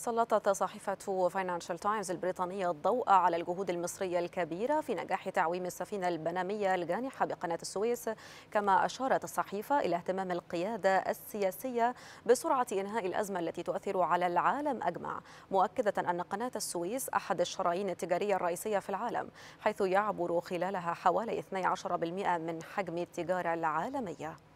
سلطت صحيفة فاينانشال تايمز البريطانية الضوء على الجهود المصرية الكبيرة في نجاح تعويم السفينة البنامية الجانحة بقناة السويس كما أشارت الصحيفة إلى اهتمام القيادة السياسية بسرعة إنهاء الأزمة التي تؤثر على العالم أجمع مؤكدة أن قناة السويس أحد الشرايين التجارية الرئيسية في العالم حيث يعبر خلالها حوالي 12% من حجم التجارة العالمية